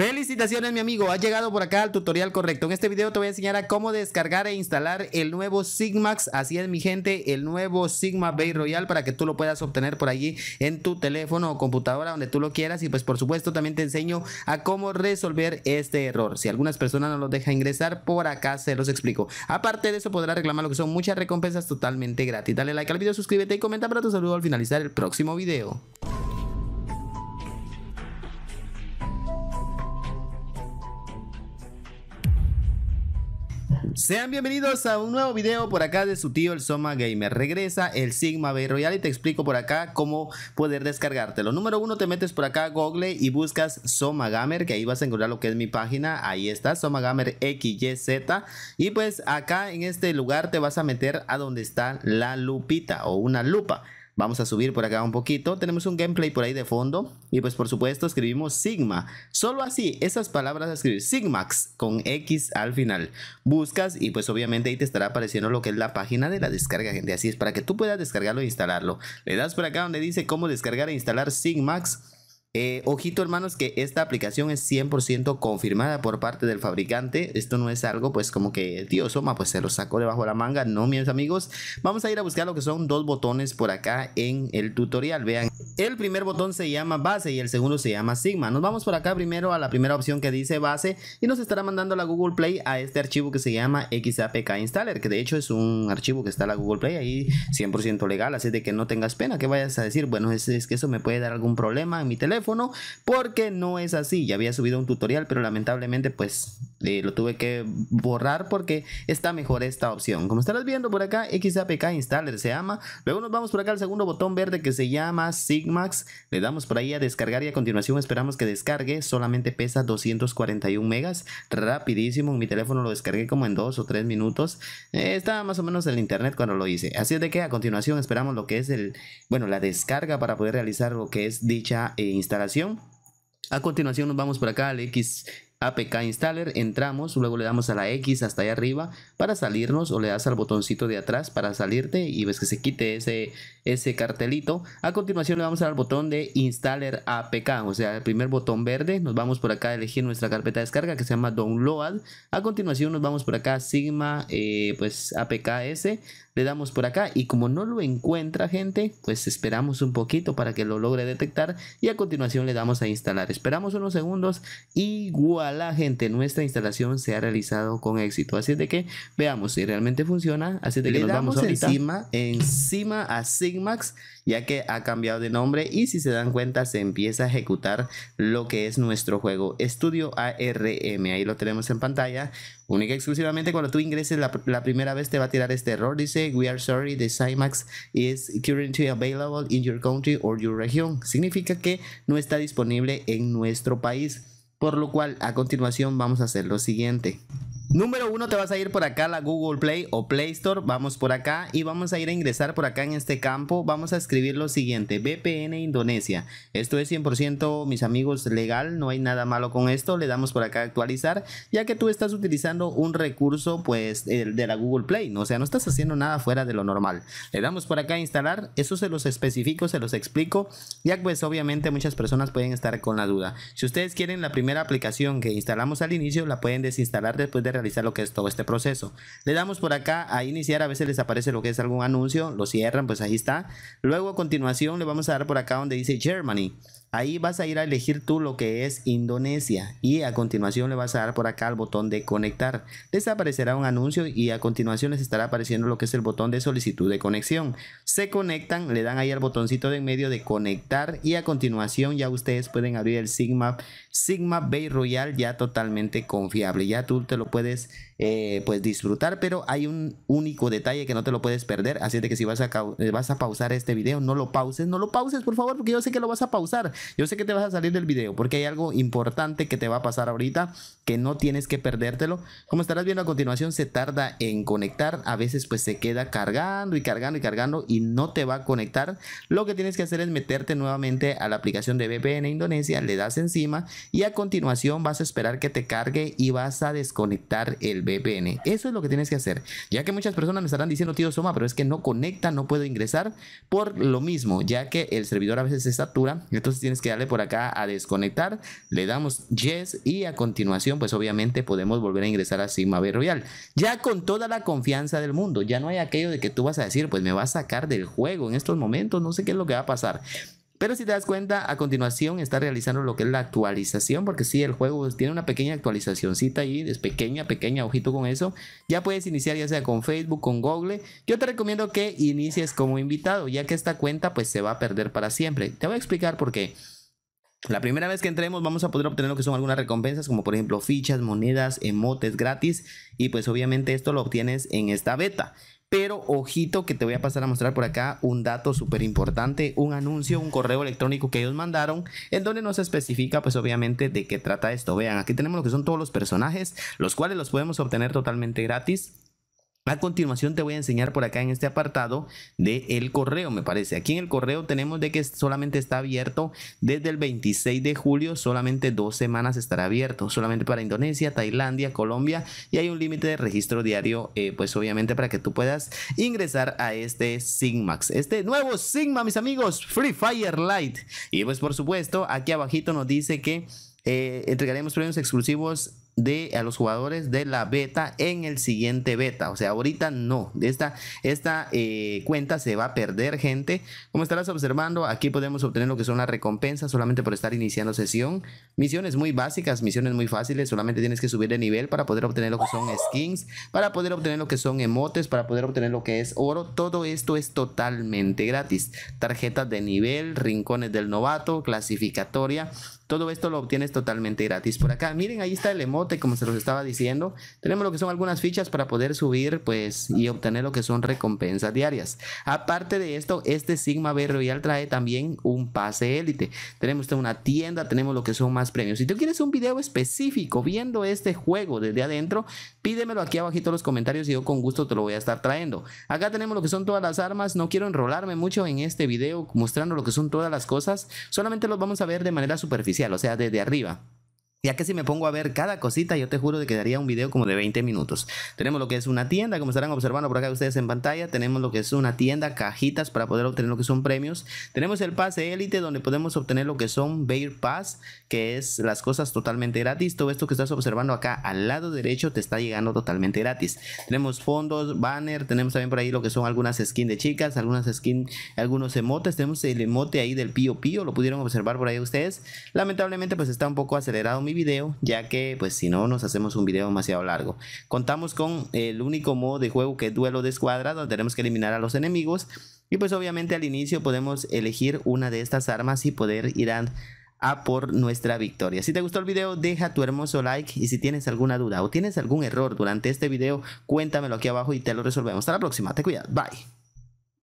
Felicitaciones mi amigo, has llegado por acá al tutorial correcto. En este video te voy a enseñar a cómo descargar e instalar el nuevo Sigmax, así es mi gente, el nuevo Sigma Bay Royal para que tú lo puedas obtener por allí en tu teléfono o computadora donde tú lo quieras y pues por supuesto también te enseño a cómo resolver este error. Si algunas personas no lo dejan ingresar, por acá se los explico. Aparte de eso podrás reclamar lo que son muchas recompensas totalmente gratis. Dale like al video, suscríbete y comenta para tu saludo al finalizar el próximo video. Sean bienvenidos a un nuevo video por acá de su tío el Soma Gamer. Regresa el Sigma Bay Royale y te explico por acá cómo poder descargártelo. Número uno, te metes por acá a Google y buscas Soma Gamer, que ahí vas a encontrar lo que es mi página. Ahí está, Soma Gamer XYZ. Y pues acá en este lugar te vas a meter a donde está la lupita o una lupa. Vamos a subir por acá un poquito. Tenemos un gameplay por ahí de fondo. Y pues por supuesto escribimos Sigma. Solo así, esas palabras a escribir. Sigmax con X al final. Buscas y pues obviamente ahí te estará apareciendo lo que es la página de la descarga, gente. Así es, para que tú puedas descargarlo e instalarlo. Le das por acá donde dice cómo descargar e instalar Sigmax. Eh, ojito hermanos que esta aplicación es 100% confirmada por parte del fabricante. Esto no es algo pues como que Diosoma pues se lo sacó debajo de la manga. No, mis amigos. Vamos a ir a buscar lo que son dos botones por acá en el tutorial. Vean el primer botón se llama base y el segundo se llama sigma. Nos vamos por acá primero a la primera opción que dice base y nos estará mandando la Google Play a este archivo que se llama XAPK Installer, que de hecho es un archivo que está en la Google Play ahí 100% legal, así de que no tengas pena que vayas a decir, bueno, es, es que eso me puede dar algún problema en mi teléfono, porque no es así. Ya había subido un tutorial, pero lamentablemente pues lo tuve que borrar porque está mejor esta opción. Como estarás viendo por acá, XAPK Installer se llama. Luego nos vamos por acá al segundo botón verde que se llama Sigmax. Le damos por ahí a descargar y a continuación esperamos que descargue. Solamente pesa 241 megas. Rapidísimo, en mi teléfono lo descargué como en 2 o 3 minutos. Eh, estaba más o menos en el internet cuando lo hice. Así es de que a continuación esperamos lo que es el, bueno, la descarga para poder realizar lo que es dicha eh, instalación. A continuación nos vamos por acá al X, APK Installer, entramos, luego le damos a la X hasta ahí arriba para salirnos o le das al botoncito de atrás para salirte y ves que se quite ese, ese cartelito. A continuación le vamos al botón de Installer APK, o sea, el primer botón verde, nos vamos por acá a elegir nuestra carpeta de descarga que se llama Download. A continuación nos vamos por acá a Sigma, eh, pues APKS, le damos por acá y como no lo encuentra gente, pues esperamos un poquito para que lo logre detectar y a continuación le damos a instalar. Esperamos unos segundos, igual la gente, nuestra instalación se ha realizado con éxito. Así es de que veamos si realmente funciona. Así de que nos damos vamos encima, encima a Sigmax, ya que ha cambiado de nombre y si se dan cuenta se empieza a ejecutar lo que es nuestro juego Estudio ARM. Ahí lo tenemos en pantalla. Única y exclusivamente cuando tú ingreses la, primera vez te va a tirar este error. Dice, we are sorry, the Sigmax is currently available in your country or your region. Significa que no está disponible en nuestro país. Por lo cual, a continuación vamos a hacer lo siguiente. Número uno te vas a ir por acá a la Google Play o Play Store, vamos por acá y vamos a ir a ingresar por acá en este campo, vamos a escribir lo siguiente, VPN Indonesia, esto es 100% mis amigos legal, no hay nada malo con esto, le damos por acá actualizar, ya que tú estás utilizando un recurso pues el de la Google Play, ¿no? o sea no estás haciendo nada fuera de lo normal, le damos por acá a instalar, eso se los especifico, se los explico, ya pues obviamente muchas personas pueden estar con la duda, si ustedes quieren la primera aplicación que instalamos al inicio la pueden desinstalar después de realizar lo que es todo este proceso. Le damos por acá a iniciar, a veces les aparece lo que es algún anuncio, lo cierran, pues ahí está. Luego a continuación le vamos a dar por acá donde dice Germany. Ahí vas a ir a elegir tú lo que es Indonesia y a continuación le vas a dar por acá al botón de conectar. Desaparecerá un anuncio y a continuación les estará apareciendo lo que es el botón de solicitud de conexión. Se conectan, le dan ahí al botoncito de en medio de conectar y a continuación ya ustedes pueden abrir el Sigma, Sigma Bay Royal ya totalmente confiable. Ya tú te lo puedes eh, pues disfrutar, pero hay un único detalle que no te lo puedes perder, así de que si vas a, eh, vas a pausar este video, no lo pauses, no lo pauses por favor, porque yo sé que lo vas a pausar, yo sé que te vas a salir del video, porque hay algo importante que te va a pasar ahorita, que no tienes que perdértelo, como estarás viendo a continuación, se tarda en conectar, a veces pues se queda cargando y cargando y cargando y no te va a conectar, lo que tienes que hacer es meterte nuevamente a la aplicación de VPN Indonesia, le das encima y a continuación vas a esperar que te cargue y vas a desconectar el VPN. Eso es lo que tienes que hacer. Ya que muchas personas me estarán diciendo, tío Soma, pero es que no conecta, no puedo ingresar por lo mismo, ya que el servidor a veces se satura. Entonces tienes que darle por acá a desconectar. Le damos yes y a continuación, pues obviamente podemos volver a ingresar a Sigma B Royal. Ya con toda la confianza del mundo. Ya no hay aquello de que tú vas a decir, pues me va a sacar del juego en estos momentos. No sé qué es lo que va a pasar. Pero si te das cuenta, a continuación está realizando lo que es la actualización, porque si sí, el juego tiene una pequeña actualizacióncita ahí, es pequeña, pequeña, ojito con eso. Ya puedes iniciar ya sea con Facebook, con Google. Yo te recomiendo que inicies como invitado, ya que esta cuenta pues se va a perder para siempre. Te voy a explicar por qué. La primera vez que entremos vamos a poder obtener lo que son algunas recompensas como por ejemplo fichas, monedas, emotes gratis y pues obviamente esto lo obtienes en esta beta. Pero ojito que te voy a pasar a mostrar por acá un dato súper importante, un anuncio, un correo electrónico que ellos mandaron, en donde no se especifica pues obviamente de qué trata esto. Vean, aquí tenemos lo que son todos los personajes, los cuales los podemos obtener totalmente gratis a continuación te voy a enseñar por acá en este apartado de el correo, me parece. Aquí en el correo tenemos de que solamente está abierto desde el 26 de julio, solamente dos semanas estará abierto, solamente para Indonesia, Tailandia, Colombia y hay un límite de registro diario, eh, pues obviamente para que tú puedas ingresar a este Sigmax, este nuevo Sigma, mis amigos, Free Fire light Y pues por supuesto, aquí abajito nos dice que eh, entregaremos premios exclusivos de a los jugadores de la beta en el siguiente beta. O sea, ahorita no. Esta, esta eh, cuenta se va a perder, gente. Como estarás observando, aquí podemos obtener lo que son las recompensas solamente por estar iniciando sesión. Misiones muy básicas, misiones muy fáciles. Solamente tienes que subir de nivel para poder obtener lo que son skins, para poder obtener lo que son emotes, para poder obtener lo que es oro. Todo esto es totalmente gratis. Tarjetas de nivel, rincones del novato, clasificatoria todo esto lo obtienes totalmente gratis por acá. Miren, ahí está el emote, como se los estaba diciendo. Tenemos lo que son algunas fichas para poder subir pues, y obtener lo que son recompensas diarias. Aparte de esto, este Sigma B Royal trae también un pase élite. Tenemos una tienda, tenemos lo que son más premios. Si tú quieres un video específico viendo este juego desde adentro, pídemelo aquí abajito en los comentarios y yo con gusto te lo voy a estar trayendo. Acá tenemos lo que son todas las armas. No quiero enrolarme mucho en este video mostrando lo que son todas las cosas. Solamente los vamos a ver de manera superficial o sea, desde arriba. Ya que si me pongo a ver cada cosita, yo te juro que daría un video como de 20 minutos. Tenemos lo que es una tienda, como estarán observando por acá ustedes en pantalla. Tenemos lo que es una tienda, cajitas para poder obtener lo que son premios. Tenemos el pase élite donde podemos obtener lo que son Bear Pass, que es las cosas totalmente gratis. Todo esto que estás observando acá al lado derecho te está llegando totalmente gratis. Tenemos fondos, banner, tenemos también por ahí lo que son algunas skins de chicas, algunas skins, algunos emotes. Tenemos el emote ahí del Pío Pío, lo pudieron observar por ahí ustedes. Lamentablemente pues está un poco acelerado mi video, ya que pues si no nos hacemos un video demasiado largo. Contamos con el único modo de juego que es duelo de escuadra, donde tenemos que eliminar a los enemigos. Y pues obviamente al inicio podemos elegir una de estas armas y poder ir a, por nuestra victoria. Si te gustó el video deja tu hermoso like y si tienes alguna duda o tienes algún error durante este video cuéntamelo aquí abajo y te lo resolvemos. Hasta la próxima, te cuidas, bye.